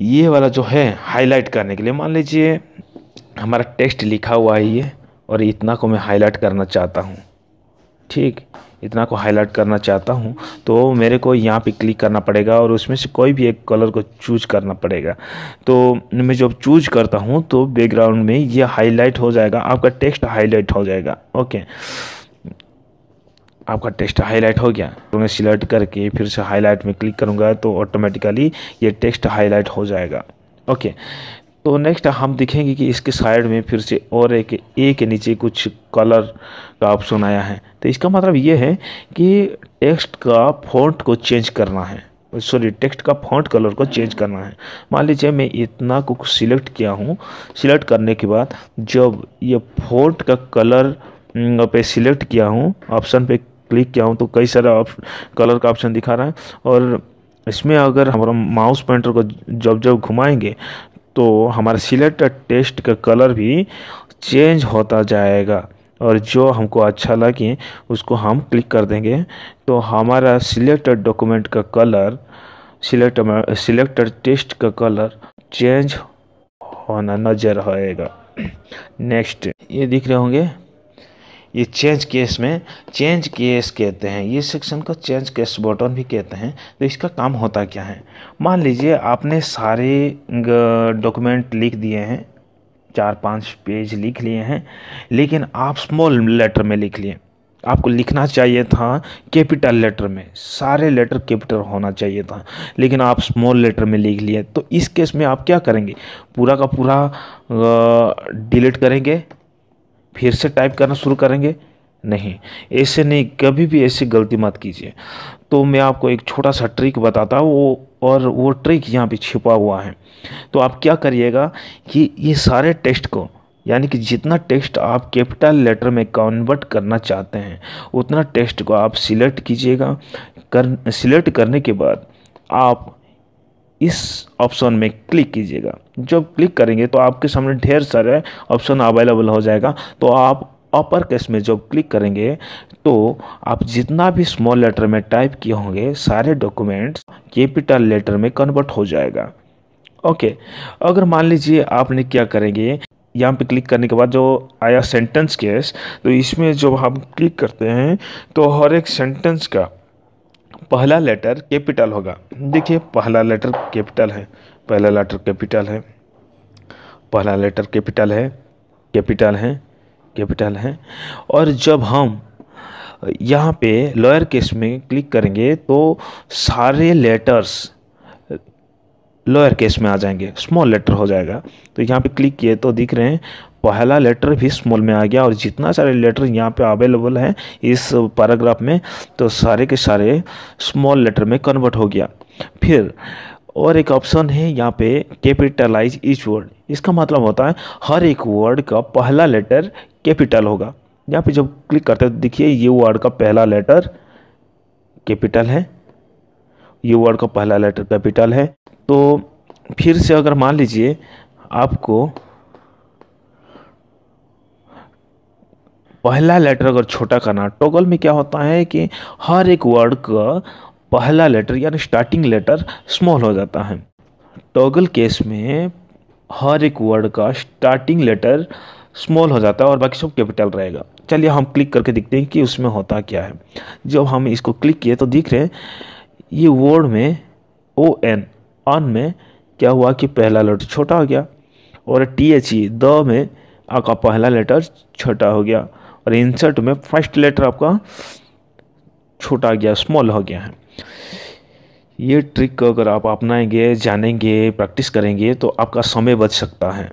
ये वाला जो है हाईलाइट करने के लिए मान लीजिए हमारा टेक्स्ट लिखा हुआ है ये और इतना को मैं हाईलाइट करना चाहता हूँ ठीक इतना को हाईलाइट करना चाहता हूँ तो मेरे को यहाँ पे क्लिक करना पड़ेगा और उसमें से कोई भी एक कलर को चूज करना पड़ेगा तो मैं जब चूज करता हूँ तो बैकग्राउंड में ये हाईलाइट हो जाएगा आपका टेक्स्ट हाईलाइट हो जाएगा ओके आपका टेक्स्ट हाईलाइट हो गया तो मैं सिलेक्ट करके फिर से हाईलाइट में क्लिक करूँगा तो ऑटोमेटिकली ये टेक्स्ट हाईलाइट हो जाएगा ओके तो नेक्स्ट हम देखेंगे कि इसके साइड में फिर से और एक ए के नीचे कुछ कलर का ऑप्शन आया है तो इसका मतलब ये है कि टेक्स्ट का फॉन्ट को चेंज करना है सॉरी टेक्स्ट का फॉन्ट कलर को चेंज करना है मान लीजिए मैं इतना को सिलेक्ट किया हूँ सिलेक्ट करने के बाद जब ये फॉन्ट का कलर पे सिलेक्ट किया हूँ ऑप्शन पे क्लिक किया हूँ तो कई सारे कलर का ऑप्शन दिखा रहा है और इसमें अगर हमारा माउस पॉइंटर को जब जब घुमाएंगे तो हमारा सिलेक्टेड टेस्ट का कलर भी चेंज होता जाएगा और जो हमको अच्छा लगे उसको हम क्लिक कर देंगे तो हमारा सिलेक्टेड डॉक्यूमेंट का कलर सिलेक्ट सिलेक्टेड टेस्ट का कलर चेंज होना नज़र आएगा नेक्स्ट ये दिख रहे होंगे ये चेंज केस में चेंज केस कहते हैं ये सेक्शन को चेंज केस बटन भी कहते हैं तो इसका काम होता क्या है मान लीजिए आपने सारे डॉक्यूमेंट लिख दिए हैं चार पांच पेज लिख लिए हैं लेकिन आप स्मॉल लेटर में लिख लिए आपको लिखना चाहिए था कैपिटल लेटर में सारे लेटर कैपिटल होना चाहिए था लेकिन आप स्मॉल लेटर में लिख लिए तो इस केस में आप क्या करेंगे पूरा का पूरा डिलीट करेंगे फिर से टाइप करना शुरू करेंगे नहीं ऐसे नहीं कभी भी ऐसी गलती मत कीजिए तो मैं आपको एक छोटा सा ट्रिक बताता हूँ वो और वो ट्रिक यहाँ पे छिपा हुआ है तो आप क्या करिएगा कि ये सारे टेस्ट को यानी कि जितना टेक्स्ट आप कैपिटल लेटर में कन्वर्ट करना चाहते हैं उतना टेक्स्ट को आप सिलेक्ट कीजिएगा कर सिलेक्ट करने के बाद आप इस ऑप्शन में क्लिक कीजिएगा जब क्लिक करेंगे तो आपके सामने ढेर सारे ऑप्शन अवेलेबल हो जाएगा तो आप अपर केस में जब क्लिक करेंगे तो आप जितना भी स्मॉल लेटर में टाइप किए होंगे सारे डॉक्यूमेंट्स कैपिटल लेटर में कन्वर्ट हो जाएगा ओके अगर मान लीजिए आपने क्या करेंगे यहाँ पे क्लिक करने के बाद जो आया सेंटेंस केस तो इसमें जब हम क्लिक करते हैं तो हर एक सेंटेंस का पहला लेटर कैपिटल होगा देखिए पहला लेटर कैपिटल है पहला लेटर कैपिटल है पहला लेटर कैपिटल है कैपिटल है कैपिटल है और जब हम यहाँ पे लोअर केस में क्लिक करेंगे तो सारे लेटर्स लोअर केस में आ जाएंगे स्मॉल लेटर हो जाएगा तो यहाँ पे क्लिक किए तो दिख रहे हैं पहला लेटर भी स्मॉल में आ गया और जितना सारे लेटर यहाँ पे अवेलेबल हैं इस पैराग्राफ में तो सारे के सारे स्मॉल लेटर में कन्वर्ट हो गया फिर और एक ऑप्शन है यहाँ पे कैपिटलाइज ईच वर्ड इसका मतलब होता है हर एक वर्ड का पहला लेटर कैपिटल होगा यहाँ पे जब क्लिक करते हैं तो देखिए ये वर्ड का पहला लेटर कैपिटल है ये वर्ड का पहला लेटर कैपिटल है तो फिर से अगर मान लीजिए आपको पहला लेटर अगर छोटा करना टोगल में क्या होता है कि हर एक वर्ड का पहला लेटर यानी स्टार्टिंग लेटर स्मॉल हो जाता है टोगल केस में हर एक वर्ड का स्टार्टिंग लेटर स्मॉल हो जाता है और बाकी सब कैपिटल रहेगा चलिए हम क्लिक करके देखते हैं कि उसमें होता क्या है जब हम इसको क्लिक किए तो दिख रहे हैं ये वर्ड में ओ एन ऑन में क्या हुआ कि पहला लेटर छोटा हो गया और टी एच ई द में आपका पहला लेटर छोटा हो गया और इंसर्ट में फर्स्ट लेटर आपका छोटा गया स्मॉल हो गया है ये ट्रिक अगर आप अपनाएंगे जानेंगे प्रैक्टिस करेंगे तो आपका समय बच सकता है